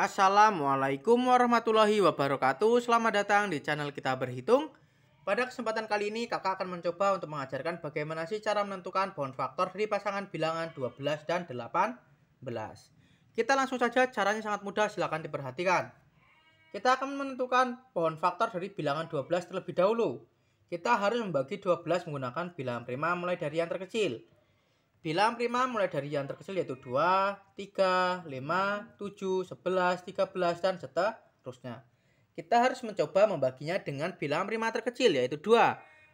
Assalamualaikum warahmatullahi wabarakatuh Selamat datang di channel kita berhitung Pada kesempatan kali ini kakak akan mencoba untuk mengajarkan bagaimana sih cara menentukan bound faktor dari pasangan bilangan 12 dan 18 Kita langsung saja caranya sangat mudah silahkan diperhatikan Kita akan menentukan bound faktor dari bilangan 12 terlebih dahulu Kita harus membagi 12 menggunakan bilangan prima mulai dari yang terkecil Bilang prima mulai dari yang terkecil yaitu 2, 3, 5, 7, 11, 13, dan seterusnya. Kita harus mencoba membaginya dengan bilangan prima terkecil yaitu 2.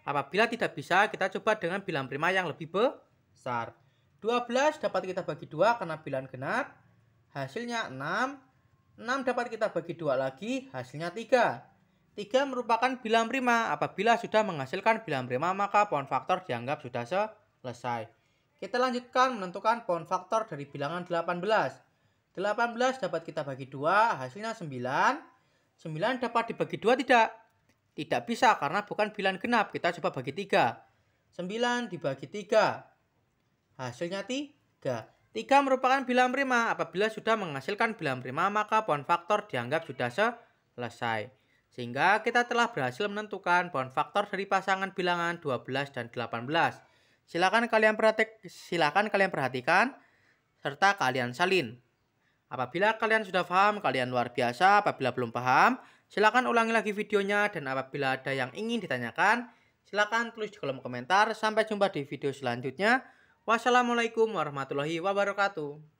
Apabila tidak bisa, kita coba dengan bilangan prima yang lebih besar. 12 dapat kita bagi 2 karena bilangan genap. Hasilnya 6. 6 dapat kita bagi 2 lagi, hasilnya 3. 3 merupakan bilangan prima. Apabila sudah menghasilkan bilangan prima, maka pohon faktor dianggap sudah selesai. Kita lanjutkan menentukan pohon faktor dari bilangan 18. 18 dapat kita bagi 2, hasilnya 9. 9 dapat dibagi 2 tidak? Tidak bisa karena bukan bilangan genap. Kita coba bagi 3. 9 dibagi 3. Hasilnya 3. 3 merupakan bilangan prima. Apabila sudah menghasilkan bilangan prima, maka pohon faktor dianggap sudah selesai. Sehingga kita telah berhasil menentukan pohon faktor dari pasangan bilangan 12 dan 18. Silakan kalian perhatik, silakan kalian perhatikan serta kalian salin. Apabila kalian sudah paham, kalian luar biasa. Apabila belum paham, silakan ulangi lagi videonya dan apabila ada yang ingin ditanyakan, silakan tulis di kolom komentar. Sampai jumpa di video selanjutnya. Wassalamualaikum warahmatullahi wabarakatuh.